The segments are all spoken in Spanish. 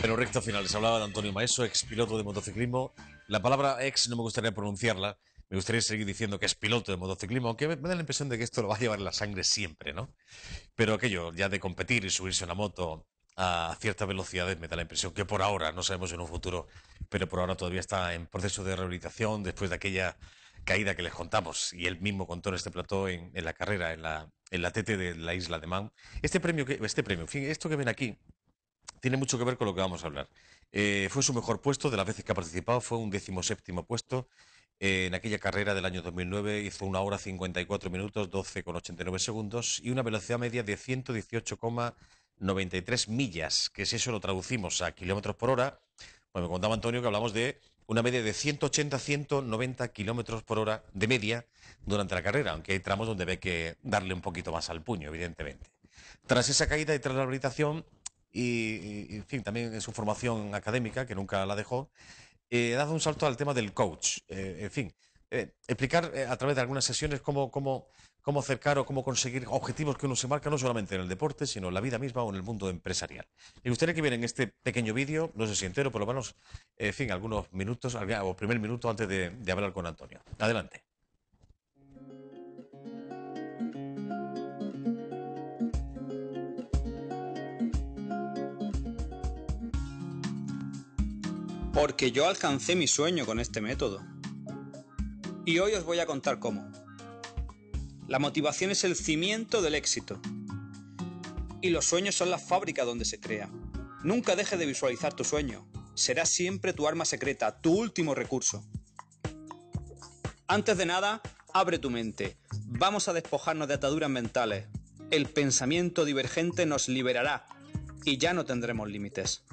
Pero recto final, les hablaba de Antonio Maeso, ex piloto de motociclismo. La palabra ex no me gustaría pronunciarla, me gustaría seguir diciendo que es piloto de motociclismo, aunque me, da la impresión de que esto lo va a llevar en la sangre siempre, ¿no? Pero aquello, ya de competir y subirse a una moto a ciertas velocidades, me da la impresión que por ahora, no sabemos en un futuro, pero por ahora todavía está en proceso de rehabilitación después de aquella caída que les contamos y él mismo contó en este plató en, la carrera, en la, en la TT de la isla de Man. Este premio, que, este premio, en fin, esto que ven aquí tiene mucho que ver con lo que vamos a hablar. Eh, fue su mejor puesto de las veces que ha participado, fue un decimoséptimo puesto. Eh, en aquella carrera del año 2009 hizo una hora 54 minutos, 12,89 segundos y una velocidad media de 118,93 millas, que si eso lo traducimos a kilómetros por hora, pues me contaba Antonio que hablamos de una media de 180-190 kilómetros por hora de media durante la carrera, aunque hay tramos donde ve que darle un poquito más al puño, evidentemente. Tras esa caída y tras la habilitación, y, en fin, también en su formación académica, que nunca la dejó, eh, he dado un salto al tema del coach. Eh, en fin, eh, explicar a través de algunas sesiones cómo, cómo, cómo acercar o cómo conseguir objetivos que uno se marca, no solamente en el deporte, sino en la vida misma o en el mundo empresarial. Me gustaría que vieran este pequeño vídeo, no sé si entero, por lo menos, en fin, algunos minutos, o primer minuto antes de hablar con Antonio. Adelante. Porque yo alcancé mi sueño con este método. Y hoy os voy a contar cómo. La motivación es el cimiento del éxito. Y los sueños son la fábrica donde se crea. Nunca deje de visualizar tu sueño. Será siempre tu arma secreta, tu último recurso. Antes de nada, abre tu mente. Vamos a despojarnos de ataduras mentales. El pensamiento divergente nos liberará y ya no tendremos límites.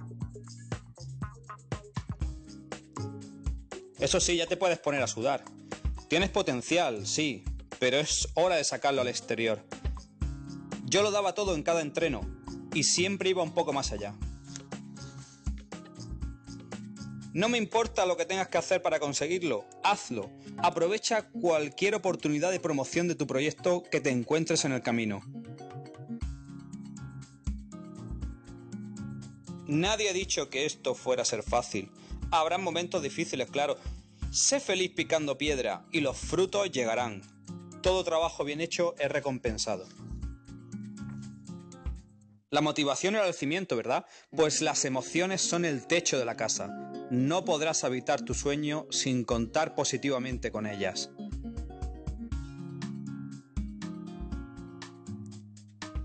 Eso sí, ya te puedes poner a sudar. Tienes potencial, sí, pero es hora de sacarlo al exterior. Yo lo daba todo en cada entreno y siempre iba un poco más allá. No me importa lo que tengas que hacer para conseguirlo, hazlo. Aprovecha cualquier oportunidad de promoción de tu proyecto que te encuentres en el camino. Nadie ha dicho que esto fuera a ser fácil, habrá momentos difíciles, claro. Sé feliz picando piedra y los frutos llegarán. Todo trabajo bien hecho es recompensado. La motivación era el cimiento, ¿verdad? Pues las emociones son el techo de la casa. No podrás habitar tu sueño sin contar positivamente con ellas.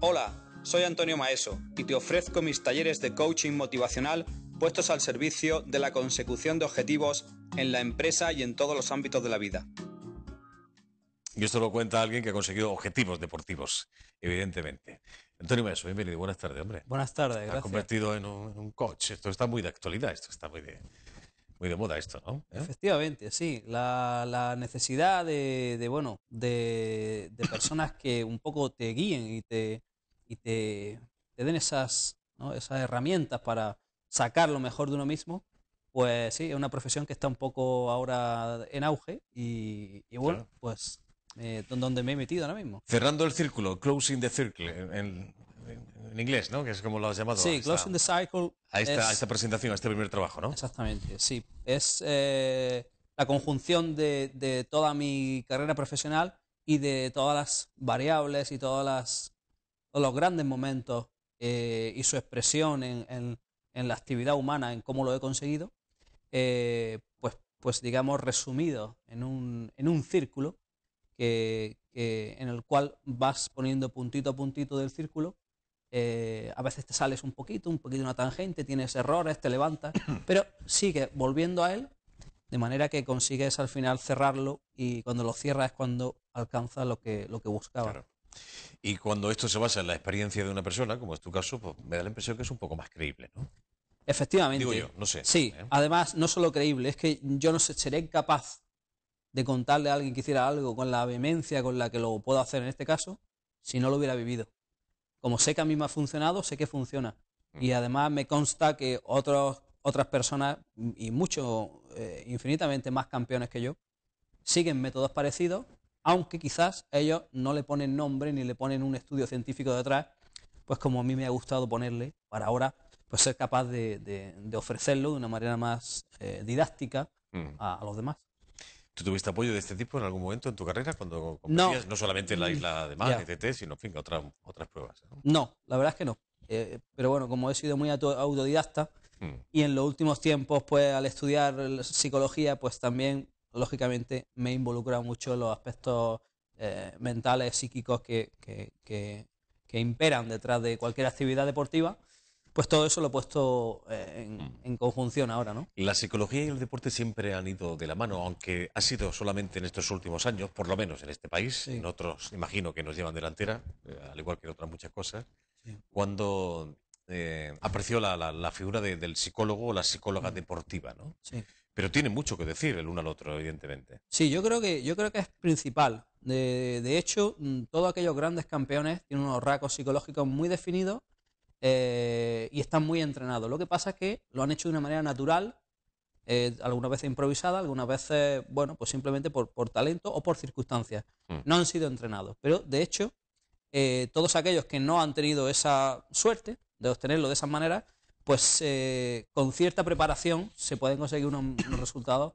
Hola, soy Antonio Maeso y te ofrezco mis talleres de coaching motivacional puestos al servicio de la consecución de objetivos en la empresa y en todos los ámbitos de la vida. Y esto lo cuenta alguien que ha conseguido objetivos deportivos, evidentemente. Antonio Maeso, bienvenido. Buenas tardes, hombre. Buenas tardes, gracias. convertido en un, coach. Esto está muy de actualidad, esto está muy de, moda, esto, ¿no? ¿Eh? Efectivamente, sí. La, necesidad de, bueno, de, personas que un poco te guíen y te, te, den esas, esas herramientas para, sacar lo mejor de uno mismo, pues sí, es una profesión que está un poco ahora en auge y, bueno, pues eh, donde me he metido ahora mismo. Cerrando el círculo, closing the circle, en, inglés, ¿no? Que es como lo has llamado. Sí, closing the circle. A esta, esta, presentación, a este primer trabajo, ¿no? Exactamente, sí. Es eh, la conjunción de, toda mi carrera profesional y de todas las variables y todas las, todos los grandes momentos eh, y su expresión en, en la actividad humana, en cómo lo he conseguido, eh, pues, pues digamos resumido en un, un círculo que, en el cual vas poniendo puntito a puntito del círculo. Eh, a veces te sales un poquito, un poquito una tangente, tienes errores, te levantas, pero sigue volviendo a él, de manera que consigues al final cerrarlo y cuando lo cierras es cuando alcanza lo que, lo que buscaba. Y cuando esto se basa en la experiencia de una persona, como es tu caso, pues, me da la impresión que es un poco más creíble, ¿no? Efectivamente. Digo yo, no sé. Sí, ¿eh? además, no solo creíble, es que yo no sé, seré capaz de contarle a alguien que hiciera algo con la vehemencia con la que lo puedo hacer en este caso, si no lo hubiera vivido. Como sé que a mí me ha funcionado, sé que funciona. Y mm. además me consta que otros, otras personas, y muchos, eh, infinitamente más campeones que yo, siguen métodos parecidos aunque quizás ellos no le ponen nombre ni le ponen un estudio científico detrás, pues como a mí me ha gustado ponerle para ahora, pues ser capaz de, ofrecerlo de una manera más eh, didáctica mm. a, los demás. ¿Tú tuviste apoyo de este tipo en algún momento en tu carrera cuando No, no solamente en la mm, isla de Mar, ETT, sino en fin, otras, otras pruebas. ¿no? la verdad es que no. Eh, pero bueno, como he sido muy autodidacta mm. y en los últimos tiempos, pues al estudiar psicología, pues también lógicamente me involucra mucho los aspectos eh, mentales, psíquicos que, imperan detrás de cualquier actividad deportiva. Pues todo eso lo he puesto eh, mm. en, conjunción ahora, ¿no? La psicología y el deporte siempre han ido de la mano, aunque ha sido solamente en estos últimos años, por lo menos en este país, en otros imagino que nos llevan delantera, eh, al igual que en otras muchas cosas, cuando eh, la, figura del psicólogo o la psicóloga mm. deportiva, ¿no? pero tiene mucho que decir el uno al otro, evidentemente. Sí, yo creo que, yo creo que es principal. De, hecho, mm, todos aquellos grandes campeones tienen unos rasgos psicológicos muy definidos eh, y están muy entrenados. Lo que pasa es que lo han hecho de una manera natural, eh, algunas veces improvisada, algunas veces, bueno, pues simplemente por, por talento o por circunstancias. Mm. No han sido entrenados. Pero, de hecho, eh, todos aquellos que no han tenido esa suerte de obtenerlo de esa manera, pues eh, con cierta preparación se pueden conseguir unos, resultados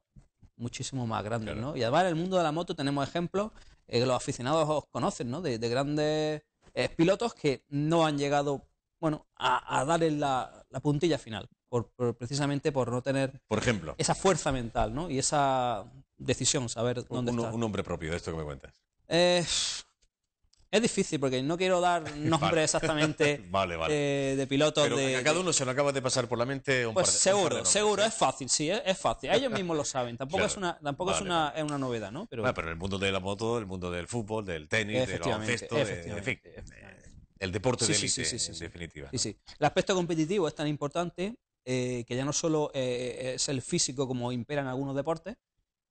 muchísimo más grandes, ¿no? Y además en el mundo de la moto tenemos ejemplos eh, que los aficionados os conocen, ¿no? De, grandes eh, pilotos que no han llegado, bueno, a, dar la, puntilla final, por, precisamente por no tener, por ejemplo, esa fuerza mental, ¿no? Y esa decisión, saber dónde un, un nombre propio de esto que me cuentas. Eh, es difícil porque no quiero dar nombre exactamente eh, de pilotos. Pero a cada uno se lo acaba de pasar por la mente un Pues seguro, seguro, ¿eh? es fácil, sí, es, fácil. Ellos mismos lo saben, tampoco es una tampoco es una, novedad, ¿no? Pero, ah, pero el mundo de la moto, el mundo del fútbol, del tenis, del baloncesto, en fin. El deporte sí, de élite, sí, en definitiva. sí. El aspecto competitivo es tan importante eh, que ya no solo es el físico como impera en algunos deportes,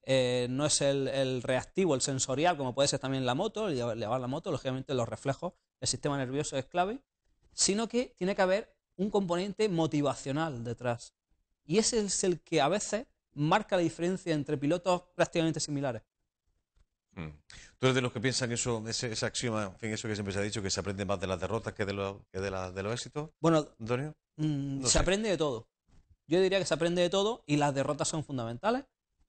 eh, no es el, reactivo, el sensorial, como puede ser también la moto, llevar la moto, lógicamente los reflejos, el sistema nervioso es clave, sino que tiene que haber un componente motivacional detrás. Y ese es el que a veces marca la diferencia entre pilotos prácticamente similares. Mm. Tú eres de los que piensan que eso, ese, axioma, en fin, eso que siempre se ha dicho, que se aprende más de las derrotas que de, los éxitos. Bueno, Antonio, mm, se aprende de todo. Yo diría que se aprende de todo y las derrotas son fundamentales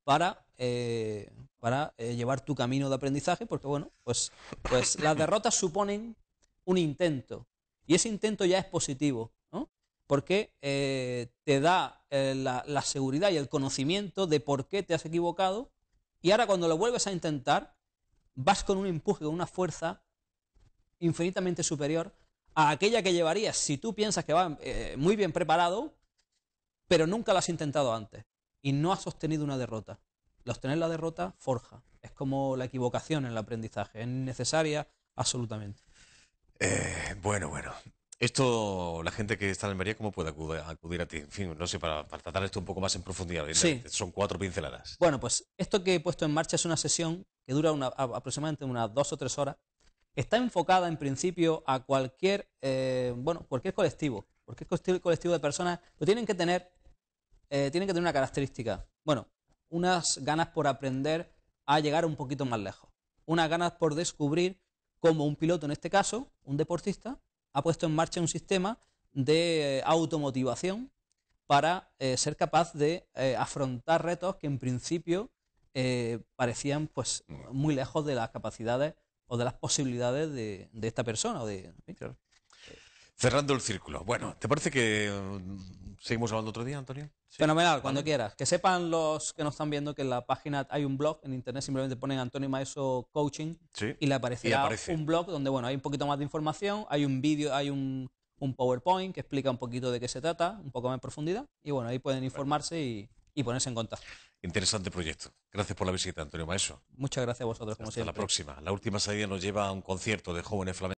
para, eh, para eh, llevar tu camino de aprendizaje, porque bueno, pues, pues las derrotas suponen un intento, y ese intento ya es positivo, ¿no? porque eh, te da la, seguridad y el conocimiento de por qué te has equivocado, y ahora cuando lo vuelves a intentar, vas con un empuje, con una fuerza infinitamente superior a aquella que llevarías si tú piensas que va muy bien preparado, pero nunca lo has intentado antes y no ha sostenido una derrota. La obtener la derrota forja. Es como la equivocación en el aprendizaje. Es necesaria absolutamente. Eh, bueno, bueno. Esto, la gente que está en Almería, ¿cómo puede acudir, a ti? En fin, no sé, para, tratar esto un poco más en profundidad. Sí. Son cuatro pinceladas. Bueno, pues esto que he puesto en marcha es una sesión que dura una, aproximadamente unas dos o tres horas. Está enfocada, en principio, a cualquier, eh, bueno, cualquier colectivo. Cualquier colectivo de personas lo tienen que tener eh, tienen que tener una característica. Bueno, unas ganas por aprender a llegar un poquito más lejos. Unas ganas por descubrir cómo un piloto, en este caso, un deportista, ha puesto en marcha un sistema de eh, automotivación para eh, ser capaz de eh, afrontar retos que en principio parecían pues muy lejos de las capacidades o de las posibilidades de, de esta persona o de, cerrando el círculo. Bueno, ¿te parece que mm, seguimos hablando otro día, Antonio? Fenomenal, cuando quieras. Que sepan los que nos están viendo que en la página hay un blog, en internet simplemente ponen Antonio Maeso Coaching y le aparecerá un blog donde bueno, hay un poquito más de información, hay un vídeo, hay un, PowerPoint que explica un poquito de qué se trata, un poco más en profundidad, y bueno, ahí pueden informarse y, ponerse en contacto. Interesante proyecto. Gracias por la visita, Antonio Maeso. Muchas gracias a vosotros, como Hasta la próxima. La última salida nos lleva a un concierto de jóvenes flamencos.